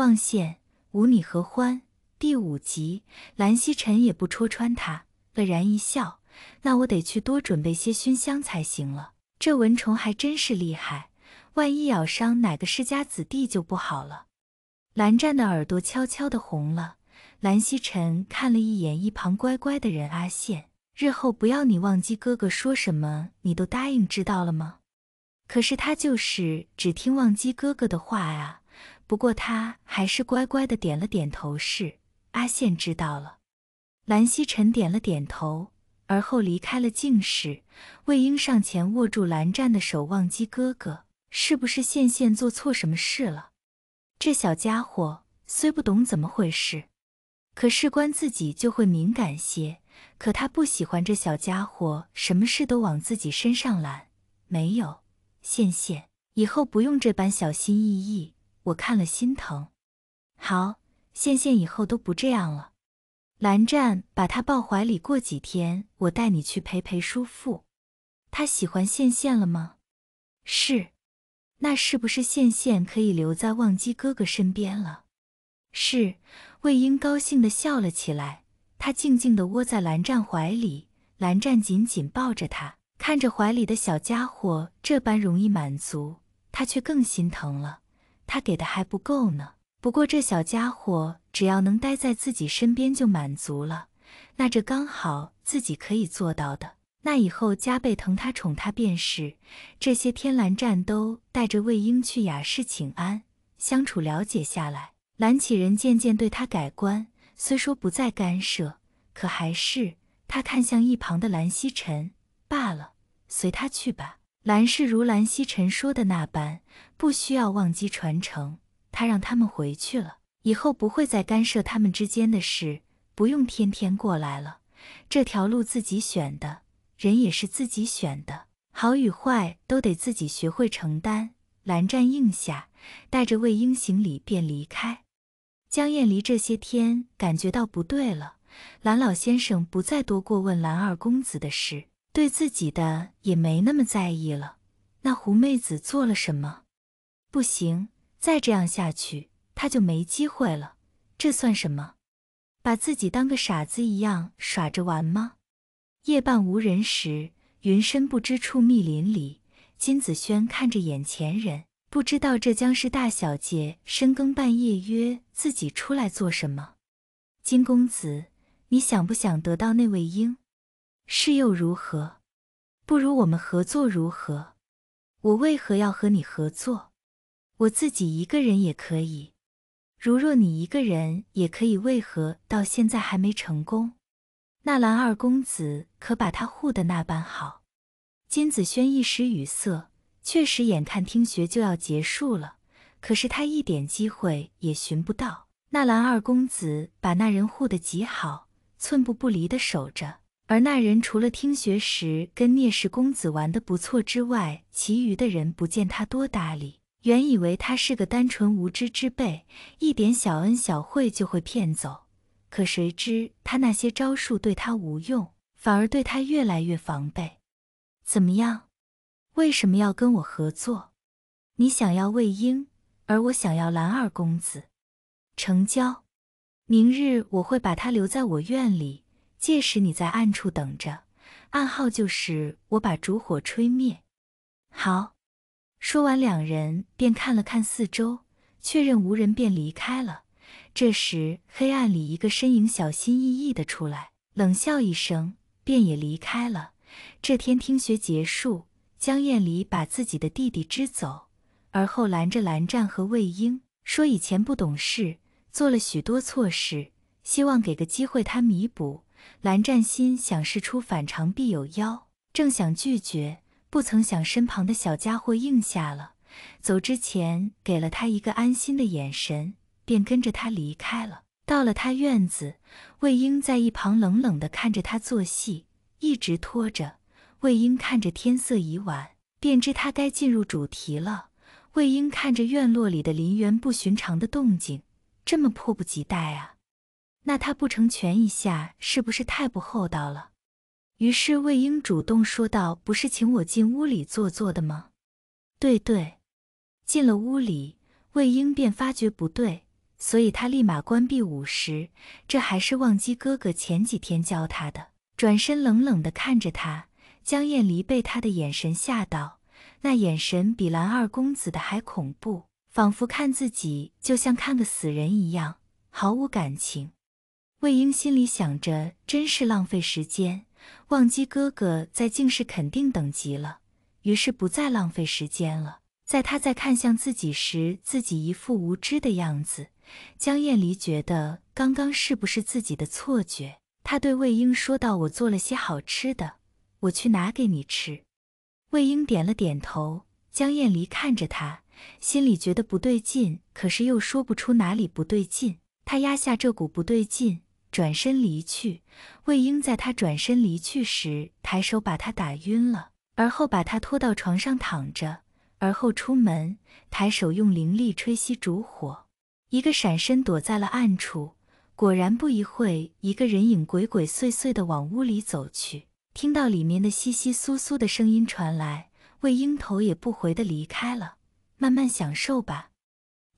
望羡无你何欢第五集，蓝曦臣也不戳穿他，愕然一笑。那我得去多准备些熏香才行了。这蚊虫还真是厉害，万一咬伤哪个世家子弟就不好了。蓝湛的耳朵悄悄地红了。蓝曦臣看了一眼一旁乖乖的人阿羡，日后不要你忘机哥哥说什么，你都答应，知道了吗？可是他就是只听忘机哥哥的话啊。不过他还是乖乖的点了点头，是阿羡知道了。蓝曦臣点了点头，而后离开了静室。魏婴上前握住蓝湛的手，忘机哥哥，是不是羡羡做错什么事了？这小家伙虽不懂怎么回事，可事关自己就会敏感些。可他不喜欢这小家伙什么事都往自己身上揽。没有，羡羡，以后不用这般小心翼翼。我看了心疼，好，羡羡以后都不这样了。蓝湛把他抱怀里，过几天我带你去陪陪叔父。他喜欢羡羡了吗？是，那是不是羡羡可以留在忘机哥哥身边了？是。魏婴高兴的笑了起来，他静静的窝在蓝湛怀里，蓝湛紧紧抱着他，看着怀里的小家伙这般容易满足，他却更心疼了。他给的还不够呢。不过这小家伙只要能待在自己身边就满足了，那这刚好自己可以做到的。那以后加倍疼他宠他便是。这些天蓝湛都带着魏婴去雅室请安，相处了解下来，蓝启人渐渐对他改观。虽说不再干涉，可还是他看向一旁的蓝曦臣罢了，随他去吧。兰氏如兰希晨说的那般，不需要忘机传承。他让他们回去了，以后不会再干涉他们之间的事，不用天天过来了。这条路自己选的，人也是自己选的，好与坏都得自己学会承担。蓝湛应下，带着魏婴行礼便离开。江燕离这些天感觉到不对了，蓝老先生不再多过问蓝二公子的事。对自己的也没那么在意了。那狐妹子做了什么？不行，再这样下去，他就没机会了。这算什么？把自己当个傻子一样耍着玩吗？夜半无人时，云深不知处，密林里，金子轩看着眼前人，不知道这将是大小姐深更半夜约自己出来做什么。金公子，你想不想得到那位鹰？是又如何？不如我们合作如何？我为何要和你合作？我自己一个人也可以。如若你一个人也可以，为何到现在还没成功？纳兰二公子可把他护得那般好。金子轩一时语塞。确实，眼看听学就要结束了，可是他一点机会也寻不到。纳兰二公子把那人护得极好，寸步不离地守着。而那人除了听学时跟聂氏公子玩得不错之外，其余的人不见他多搭理。原以为他是个单纯无知之辈，一点小恩小惠就会骗走，可谁知他那些招数对他无用，反而对他越来越防备。怎么样？为什么要跟我合作？你想要魏婴，而我想要蓝二公子，成交。明日我会把他留在我院里。届时你在暗处等着，暗号就是我把烛火吹灭。好，说完，两人便看了看四周，确认无人便离开了。这时，黑暗里一个身影小心翼翼地出来，冷笑一声，便也离开了。这天听学结束，江燕离把自己的弟弟支走，而后拦着蓝湛和魏婴，说以前不懂事，做了许多错事，希望给个机会他弥补。蓝湛心想：事出反常必有妖，正想拒绝，不曾想身旁的小家伙应下了。走之前给了他一个安心的眼神，便跟着他离开了。到了他院子，魏婴在一旁冷冷地看着他做戏，一直拖着。魏婴看着天色已晚，便知他该进入主题了。魏婴看着院落里的林园不寻常的动静，这么迫不及待啊！那他不成全一下，是不是太不厚道了？于是魏婴主动说道：“不是请我进屋里坐坐的吗？”对对，进了屋里，魏婴便发觉不对，所以他立马关闭舞池。这还是忘机哥哥前几天教他的。转身冷冷地看着他，江燕离被他的眼神吓到，那眼神比蓝二公子的还恐怖，仿佛看自己就像看个死人一样，毫无感情。魏婴心里想着，真是浪费时间。忘机哥哥在竟是肯定等急了，于是不再浪费时间了。在他在看向自己时，自己一副无知的样子。江晏离觉得刚刚是不是自己的错觉？他对魏婴说道：“我做了些好吃的，我去拿给你吃。”魏婴点了点头。江晏离看着他，心里觉得不对劲，可是又说不出哪里不对劲。他压下这股不对劲。转身离去，魏婴在他转身离去时，抬手把他打晕了，而后把他拖到床上躺着，而后出门，抬手用灵力吹熄烛火，一个闪身躲在了暗处。果然不一会，一个人影鬼鬼祟祟的往屋里走去，听到里面的窸窸窣窣的声音传来，魏婴头也不回的离开了，慢慢享受吧。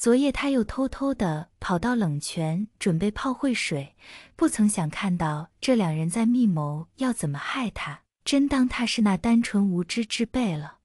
昨夜，他又偷偷的跑到冷泉，准备泡会水，不曾想看到这两人在密谋要怎么害他，真当他是那单纯无知之辈了。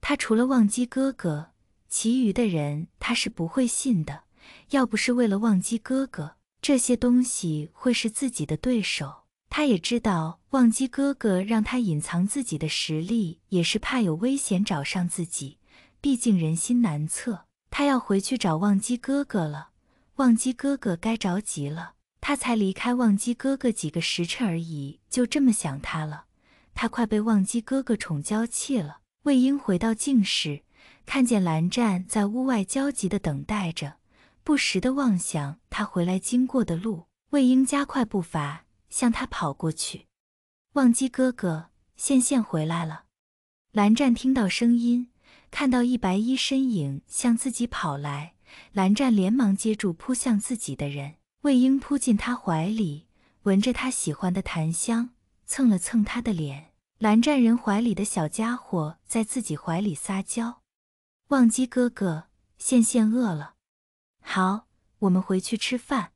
他除了忘机哥哥，其余的人他是不会信的。要不是为了忘机哥哥，这些东西会是自己的对手。他也知道，忘机哥哥让他隐藏自己的实力，也是怕有危险找上自己。毕竟人心难测。他要回去找忘机哥哥了，忘机哥哥该着急了。他才离开忘机哥哥几个时辰而已，就这么想他了，他快被忘机哥哥宠娇气了。魏婴回到静室，看见蓝湛在屋外焦急地等待着，不时地望向他回来经过的路。魏婴加快步伐向他跑过去。忘机哥哥，羡羡回来了。蓝湛听到声音。看到一白衣身影向自己跑来，蓝湛连忙接住扑向自己的人。魏婴扑进他怀里，闻着他喜欢的檀香，蹭了蹭他的脸。蓝湛人怀里的小家伙在自己怀里撒娇：“忘机哥哥，羡羡饿了。”“好，我们回去吃饭。”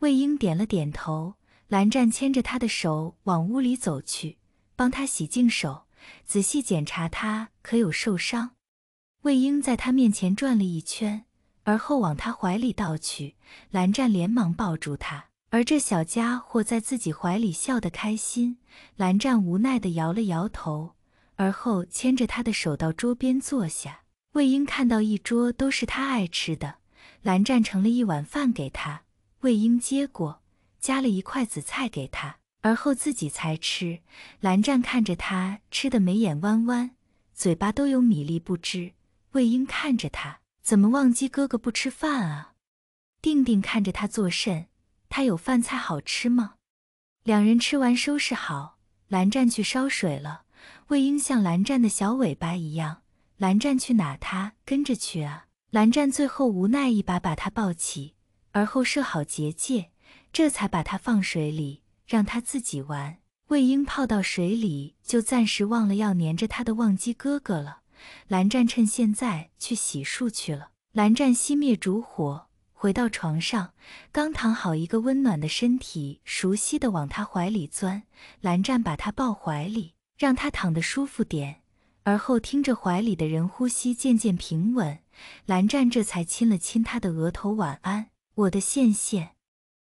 魏婴点了点头。蓝湛牵着他的手往屋里走去，帮他洗净手，仔细检查他可有受伤。魏婴在他面前转了一圈，而后往他怀里倒去，蓝湛连忙抱住他，而这小家伙在自己怀里笑得开心。蓝湛无奈地摇了摇头，而后牵着他的手到桌边坐下。魏婴看到一桌都是他爱吃的，蓝湛盛了一碗饭给他，魏婴接过，夹了一筷子菜给他，而后自己才吃。蓝湛看着他吃的眉眼弯弯，嘴巴都有米粒不知魏婴看着他，怎么忘机哥哥不吃饭啊？定定看着他作甚？他有饭菜好吃吗？两人吃完收拾好，蓝湛去烧水了。魏婴像蓝湛的小尾巴一样，蓝湛去哪他跟着去啊？蓝湛最后无奈一把把他抱起，而后设好结界，这才把他放水里，让他自己玩。魏婴泡到水里，就暂时忘了要粘着他的忘机哥哥了。蓝湛趁现在去洗漱去了。蓝湛熄灭烛火，回到床上，刚躺好，一个温暖的身体熟悉的往他怀里钻。蓝湛把他抱怀里，让他躺得舒服点。而后听着怀里的人呼吸渐渐平稳，蓝湛这才亲了亲他的额头，晚安，我的羡羡。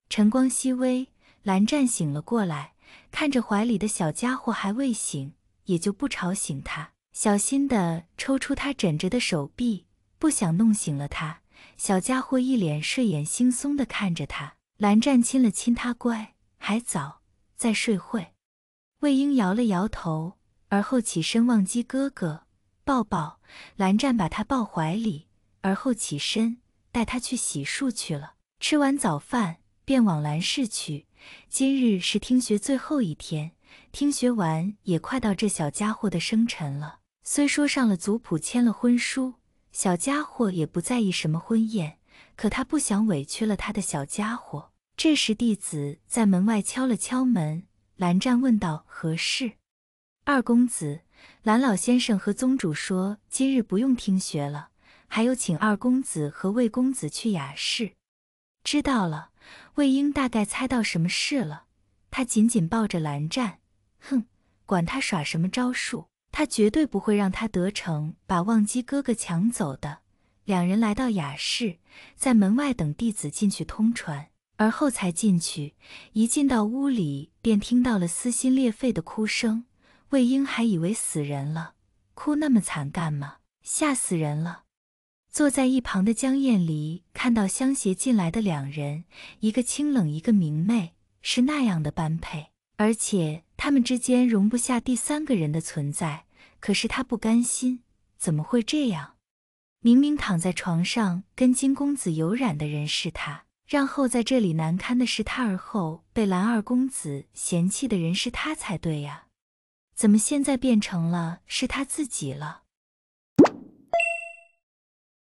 晨光熹微，蓝湛醒了过来，看着怀里的小家伙还未醒，也就不吵醒他。小心地抽出他枕着的手臂，不想弄醒了他。小家伙一脸睡眼惺忪地看着他，蓝湛亲了亲他，乖，还早，再睡会。魏婴摇了摇头，而后起身，忘记哥哥，抱抱。蓝湛把他抱怀里，而后起身带他去洗漱去了。吃完早饭，便往蓝氏去。今日是听学最后一天，听学完也快到这小家伙的生辰了。虽说上了族谱，签了婚书，小家伙也不在意什么婚宴，可他不想委屈了他的小家伙。这时，弟子在门外敲了敲门。蓝湛问道：“何事？”二公子，蓝老先生和宗主说，今日不用听学了，还有请二公子和魏公子去雅室。知道了。魏婴大概猜到什么事了，他紧紧抱着蓝湛，哼，管他耍什么招数。他绝对不会让他得逞，把忘机哥哥抢走的。两人来到雅室，在门外等弟子进去通传，而后才进去。一进到屋里，便听到了撕心裂肺的哭声。魏婴还以为死人了，哭那么惨干嘛？吓死人了！坐在一旁的江燕离看到相携进来的两人，一个清冷，一个明媚，是那样的般配。而且他们之间容不下第三个人的存在，可是他不甘心，怎么会这样？明明躺在床上跟金公子有染的人是他，让后在这里难堪的是他，而后被蓝二公子嫌弃的人是他才对呀，怎么现在变成了是他自己了？